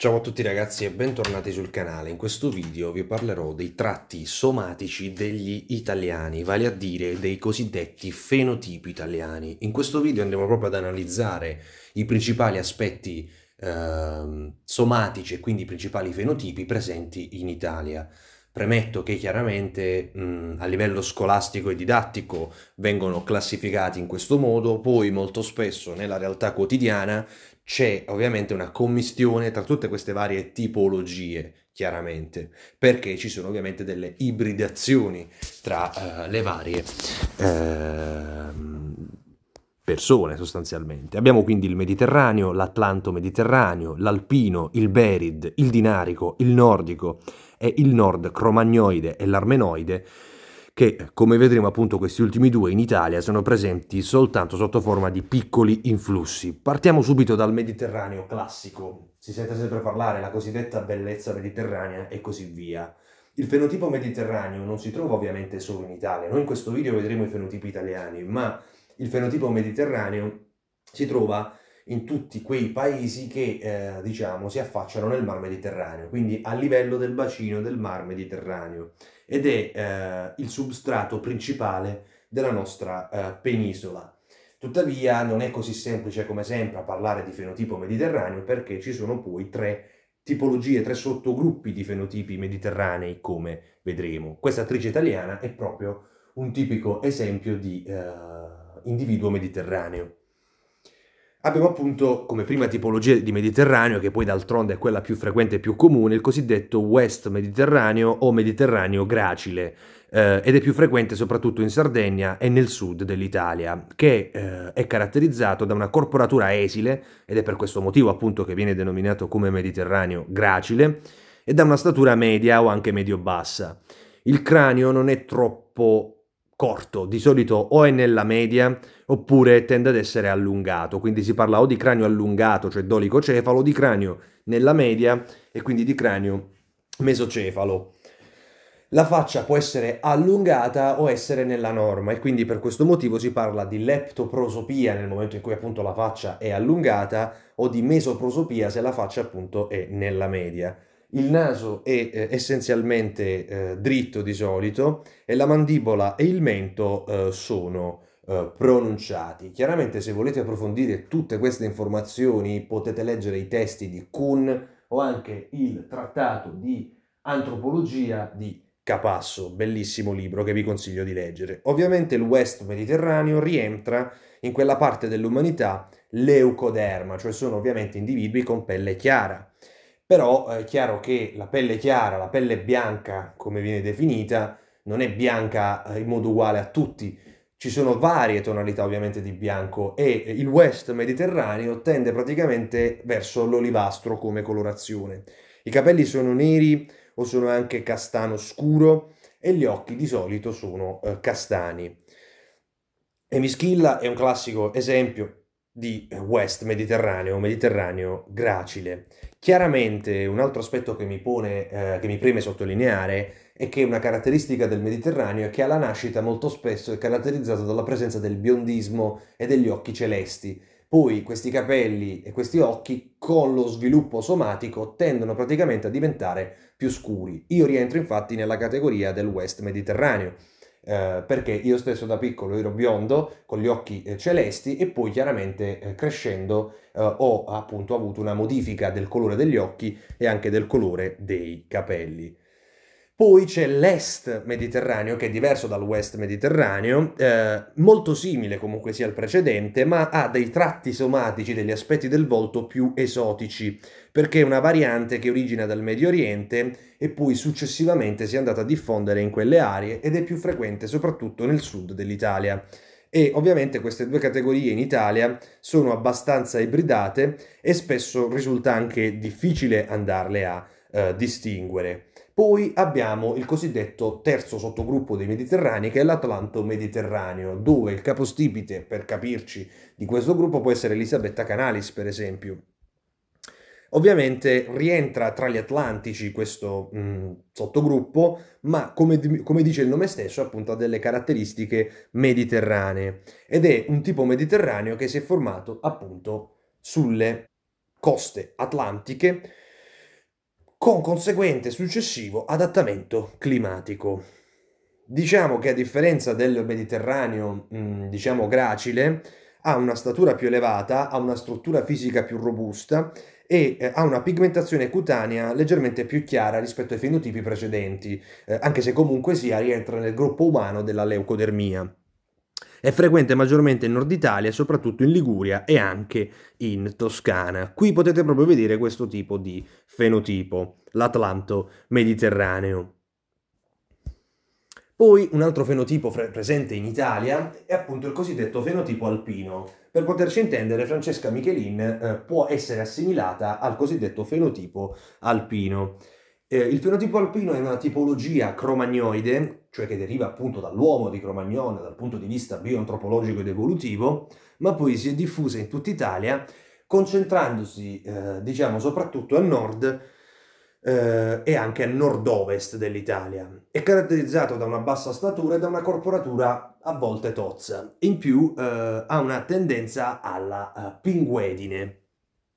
Ciao a tutti ragazzi e bentornati sul canale. In questo video vi parlerò dei tratti somatici degli italiani, vale a dire dei cosiddetti fenotipi italiani. In questo video andremo proprio ad analizzare i principali aspetti eh, somatici e quindi i principali fenotipi presenti in Italia. Premetto che chiaramente mh, a livello scolastico e didattico vengono classificati in questo modo, poi molto spesso nella realtà quotidiana c'è ovviamente una commistione tra tutte queste varie tipologie, chiaramente, perché ci sono ovviamente delle ibridazioni tra uh, le varie... Uh, persone sostanzialmente. Abbiamo quindi il Mediterraneo, l'Atlanto-Mediterraneo, l'Alpino, il Berid, il Dinarico, il Nordico e il Nord Cromagnoide e l'Armenoide che come vedremo appunto questi ultimi due in Italia sono presenti soltanto sotto forma di piccoli influssi. Partiamo subito dal Mediterraneo classico, si sente sempre parlare la cosiddetta bellezza mediterranea e così via. Il fenotipo mediterraneo non si trova ovviamente solo in Italia, noi in questo video vedremo i fenotipi italiani, ma il fenotipo mediterraneo si trova in tutti quei paesi che eh, diciamo si affacciano nel Mar Mediterraneo, quindi a livello del bacino del Mar Mediterraneo ed è eh, il substrato principale della nostra eh, penisola. Tuttavia non è così semplice come sempre parlare di fenotipo mediterraneo perché ci sono poi tre tipologie, tre sottogruppi di fenotipi mediterranei come vedremo. Questa attrice italiana è proprio un tipico esempio di eh, individuo mediterraneo. Abbiamo appunto come prima tipologia di Mediterraneo, che poi d'altronde è quella più frequente e più comune, il cosiddetto West Mediterraneo o Mediterraneo gracile, eh, ed è più frequente soprattutto in Sardegna e nel sud dell'Italia, che eh, è caratterizzato da una corporatura esile, ed è per questo motivo appunto che viene denominato come Mediterraneo gracile, e da una statura media o anche medio-bassa. Il cranio non è troppo corto, di solito o è nella media oppure tende ad essere allungato, quindi si parla o di cranio allungato, cioè dolicocefalo, di cranio nella media e quindi di cranio mesocefalo. La faccia può essere allungata o essere nella norma e quindi per questo motivo si parla di leptoprosopia nel momento in cui appunto la faccia è allungata o di mesoprosopia se la faccia appunto è nella media il naso è eh, essenzialmente eh, dritto di solito e la mandibola e il mento eh, sono eh, pronunciati. Chiaramente se volete approfondire tutte queste informazioni potete leggere i testi di Kuhn o anche il trattato di antropologia di Capasso, bellissimo libro che vi consiglio di leggere. Ovviamente il West Mediterraneo rientra in quella parte dell'umanità leucoderma, cioè sono ovviamente individui con pelle chiara però eh, è chiaro che la pelle chiara, la pelle bianca, come viene definita, non è bianca eh, in modo uguale a tutti. Ci sono varie tonalità ovviamente di bianco e eh, il West Mediterraneo tende praticamente verso l'olivastro come colorazione. I capelli sono neri o sono anche castano scuro e gli occhi di solito sono eh, castani. Emischilla è un classico esempio di West Mediterraneo, Mediterraneo gracile. Chiaramente un altro aspetto che mi, pone, eh, che mi preme sottolineare è che una caratteristica del Mediterraneo è che alla nascita molto spesso è caratterizzata dalla presenza del biondismo e degli occhi celesti. Poi questi capelli e questi occhi con lo sviluppo somatico tendono praticamente a diventare più scuri. Io rientro infatti nella categoria del West Mediterraneo. Eh, perché io stesso da piccolo ero biondo con gli occhi eh, celesti e poi chiaramente eh, crescendo eh, ho appunto avuto una modifica del colore degli occhi e anche del colore dei capelli. Poi c'è l'est mediterraneo, che è diverso dal west mediterraneo, eh, molto simile comunque sia al precedente, ma ha dei tratti somatici, degli aspetti del volto più esotici, perché è una variante che origina dal Medio Oriente e poi successivamente si è andata a diffondere in quelle aree ed è più frequente soprattutto nel sud dell'Italia e ovviamente queste due categorie in Italia sono abbastanza ibridate e spesso risulta anche difficile andarle a eh, distinguere. Poi abbiamo il cosiddetto terzo sottogruppo dei Mediterranei, che è l'Atlanto Mediterraneo, dove il capostipite, per capirci, di questo gruppo può essere Elisabetta Canalis, per esempio. Ovviamente rientra tra gli Atlantici questo mh, mm, sottogruppo, ma come, come, dice il nome stesso, appunto ha delle caratteristiche mediterranee ed è un tipo mediterraneo che si è formato appunto sulle coste atlantiche con conseguente successivo adattamento climatico. Diciamo che a differenza del Mediterraneo, mm, diciamo gracile, ha una statura più elevata, ha una struttura fisica più robusta e eh, ha una pigmentazione cutanea leggermente più chiara rispetto ai fenotipi precedenti, eh, anche se comunque sia rientra nel gruppo umano della leucodermia. È frequente maggiormente in Nord Italia, soprattutto in Liguria e anche in Toscana. Qui potete proprio vedere questo tipo di fenotipo, l'Atlanto mediterraneo. Poi un altro fenotipo presente in Italia è appunto il cosiddetto fenotipo alpino. Per poterci intendere, Francesca Michelin eh, può essere assimilata al cosiddetto fenotipo alpino. Eh, il fenotipo alpino è una tipologia cromagnoide cioè che deriva appunto dall'uomo di Cromagnone dal punto di vista bioantropologico ed evolutivo, ma poi si è diffusa in tutta Italia concentrandosi, eh, diciamo, soprattutto a nord eh, e anche a nord-ovest dell'Italia. È caratterizzato da una bassa statura e da una corporatura a volte tozza. In più eh, ha una tendenza alla eh, pinguedine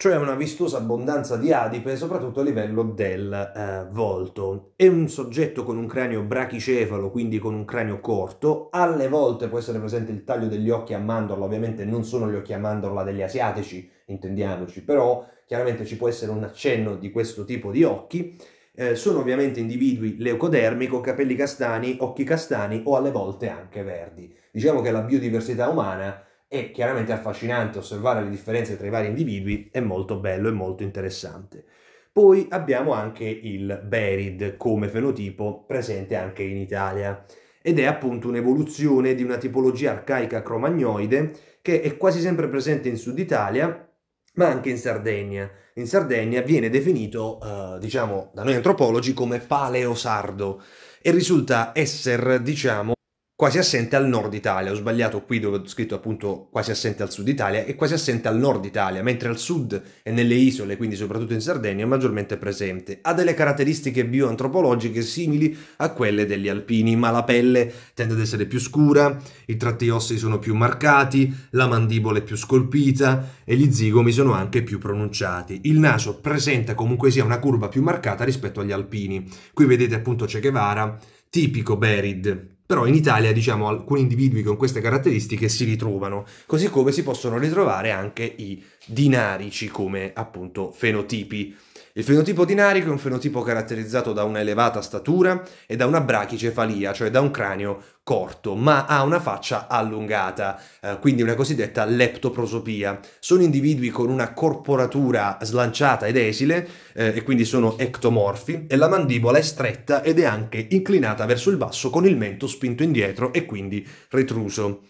cioè una vistosa abbondanza di adipe, soprattutto a livello del eh, volto. È un soggetto con un cranio brachicefalo, quindi con un cranio corto, alle volte può essere presente il taglio degli occhi a mandorla, ovviamente non sono gli occhi a mandorla degli asiatici, intendiamoci, però chiaramente ci può essere un accenno di questo tipo di occhi. Eh, sono ovviamente individui leucodermi con capelli castani, occhi castani o alle volte anche verdi. Diciamo che la biodiversità umana è chiaramente affascinante osservare le differenze tra i vari individui, è molto bello e molto interessante. Poi abbiamo anche il Berid come fenotipo presente anche in Italia ed è appunto un'evoluzione di una tipologia arcaica cromagnoide che è quasi sempre presente in Sud Italia ma anche in Sardegna. In Sardegna viene definito, eh, diciamo, da noi antropologi come paleosardo e risulta essere, diciamo, quasi assente al nord Italia. Ho sbagliato qui dove ho scritto appunto quasi assente al sud Italia e quasi assente al nord Italia, mentre al sud e nelle isole, quindi soprattutto in Sardegna, è maggiormente presente. Ha delle caratteristiche bioantropologiche simili a quelle degli alpini, ma la pelle tende ad essere più scura, i tratti ossei sono più marcati, la mandibola è più scolpita e gli zigomi sono anche più pronunciati. Il naso presenta comunque sia una curva più marcata rispetto agli alpini. Qui vedete appunto Che Guevara, tipico Berid però in Italia, diciamo, alcuni individui con queste caratteristiche si ritrovano, così come si possono ritrovare anche i dinarici come appunto fenotipi il fenotipo dinarico è un fenotipo caratterizzato da una elevata statura e da una brachicefalia, cioè da un cranio corto, ma ha una faccia allungata, eh, quindi una cosiddetta leptoprosopia. Sono individui con una corporatura slanciata ed esile, eh, e quindi sono ectomorfi, e la mandibola è stretta ed è anche inclinata verso il basso con il mento spinto indietro e quindi retruso.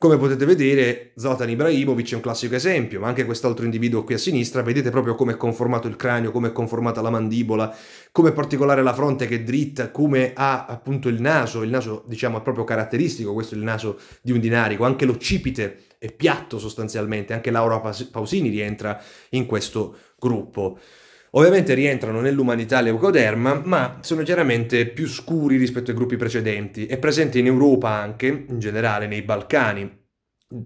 Come potete vedere, Zlatan Ibrahimovic è un classico esempio, ma anche quest'altro individuo qui a sinistra, vedete proprio come è conformato il cranio, come è conformata la mandibola, come è particolare la fronte che è dritta, come ha appunto il naso, il naso diciamo è proprio caratteristico, questo è il naso di un dinarico, anche l'occipite è piatto sostanzialmente, anche Laura Pausini rientra in questo gruppo. Ovviamente rientrano nell'umanità leucoderma, ma sono chiaramente più scuri rispetto ai gruppi precedenti È presente in Europa anche, in generale nei Balcani.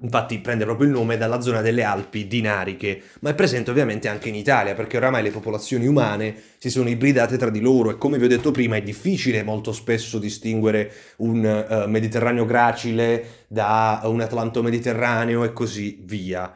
Infatti prende proprio il nome dalla zona delle Alpi dinariche, ma è presente ovviamente anche in Italia, perché oramai le popolazioni umane si sono ibridate tra di loro e come vi ho detto prima è difficile molto spesso distinguere un uh, Mediterraneo gracile da un Atlanto mediterraneo e così via.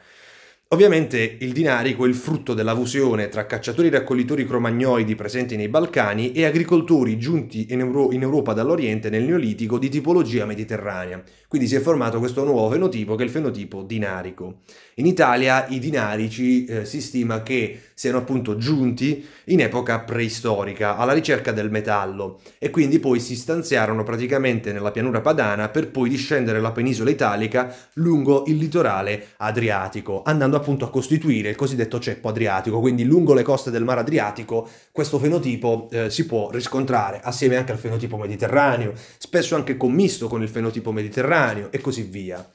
Ovviamente il dinarico è il frutto della fusione tra cacciatori e raccoglitori cromagnoidi presenti nei Balcani e agricoltori giunti in, Euro in, Europa dall'Oriente nel Neolitico di tipologia mediterranea. Quindi si è formato questo nuovo fenotipo che è il fenotipo dinarico. In Italia i dinarici eh, si stima che siano appunto giunti in epoca preistorica alla ricerca del metallo e quindi poi si stanziarono praticamente nella pianura padana per poi discendere la penisola italica lungo il litorale adriatico, andando andando appunto a costituire il cosiddetto ceppo adriatico, quindi lungo le coste del mare Adriatico questo fenotipo eh, si può riscontrare assieme anche al fenotipo mediterraneo, spesso anche commisto con il fenotipo mediterraneo e così via.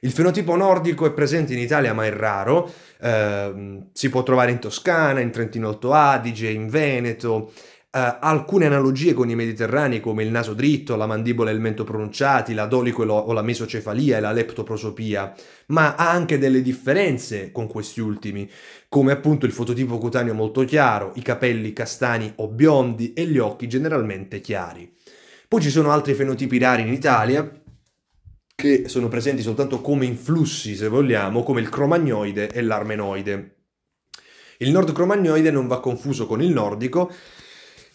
Il fenotipo nordico è presente in Italia ma è raro, eh, si può trovare in Toscana, in Trentino Alto Adige, in Veneto Uh, alcune analogie con i mediterranei come il naso dritto, la mandibola e il mento pronunciati, la dolico o la mesocefalia e la leptoprosopia, ma ha anche delle differenze con questi ultimi, come appunto il fototipo cutaneo molto chiaro, i capelli castani o biondi e gli occhi generalmente chiari. Poi ci sono altri fenotipi rari in Italia che sono presenti soltanto come influssi, se vogliamo, come il cromagnoide e l'armenoide. Il nord cromagnoide non va confuso con il nordico,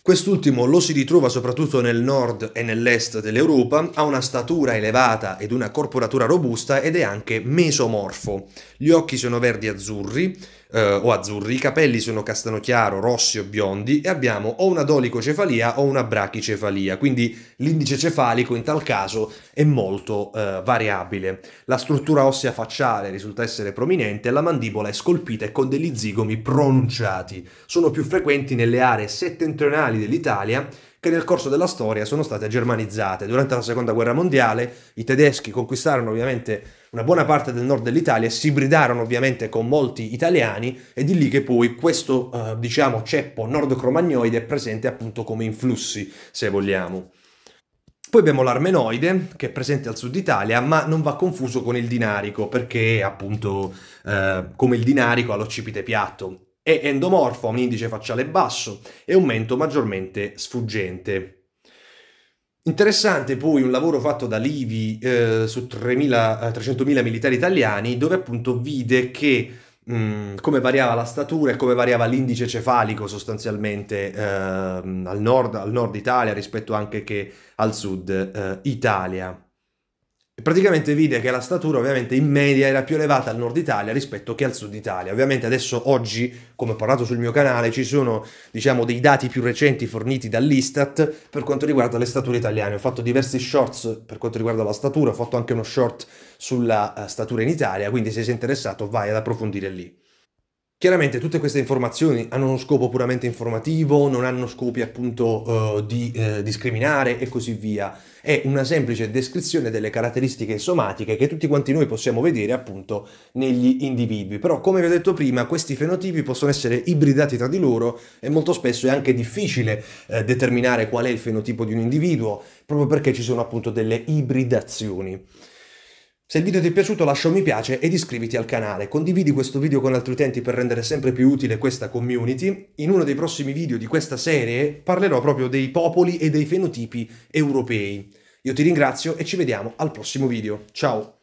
Quest'ultimo lo si ritrova soprattutto nel nord e nell'est dell'Europa, ha una statura elevata ed una corporatura robusta ed è anche mesomorfo. Gli occhi sono verdi-azzurri, eh, o azzurri, i capelli sono castano chiaro, rossi o biondi e abbiamo o una dolicocefalia o una brachicefalia, quindi l'indice cefalico in tal caso è molto eh, variabile. La struttura ossea facciale risulta essere prominente, la mandibola è scolpita e con degli zigomi pronunciati. Sono più frequenti nelle aree settentrionali dell'Italia che nel corso della storia sono state germanizzate. Durante la seconda guerra mondiale i tedeschi conquistarono ovviamente una buona parte del nord dell'Italia, si ibridarono ovviamente con molti italiani e di lì che poi questo eh, diciamo ceppo nordcromagnoide è presente appunto come influssi, se vogliamo. Poi abbiamo l'armenoide, che è presente al sud Italia, ma non va confuso con il dinarico, perché appunto eh, come il dinarico ha l'occipite piatto. È endomorfo, ha un indice facciale basso e un mento maggiormente sfuggente. Interessante poi un lavoro fatto da Livi eh, su 300.000 eh, militari italiani dove appunto vide che mm, come variava la statura e come variava l'indice cefalico sostanzialmente eh, al, nord, al, nord, Italia rispetto anche che al sud eh, Italia. Praticamente vide che la statura ovviamente in media era più elevata al nord Italia rispetto che al sud Italia. Ovviamente adesso oggi, come ho parlato sul mio canale, ci sono diciamo dei dati più recenti forniti dall'Istat per quanto riguarda le stature italiane. Ho fatto diversi shorts per quanto riguarda la statura, ho fatto anche uno short sulla eh, statura in Italia, quindi se sei interessato vai ad approfondire lì. Chiaramente tutte queste informazioni hanno uno scopo puramente informativo, non hanno scopi appunto eh, di eh, discriminare e così via. È una semplice descrizione delle caratteristiche somatiche che tutti quanti noi possiamo vedere appunto negli individui. Però come vi ho detto prima, questi fenotipi possono essere ibridati tra di loro e molto spesso è anche difficile eh, determinare qual è il fenotipo di un individuo, proprio perché ci sono appunto delle ibridazioni. Se il video ti è piaciuto lascia un mi piace ed iscriviti al canale, condividi questo video con altri utenti per rendere sempre più utile questa community. In uno dei prossimi video di questa serie parlerò proprio dei popoli e dei fenotipi europei. Io ti ringrazio e ci vediamo al prossimo video. Ciao!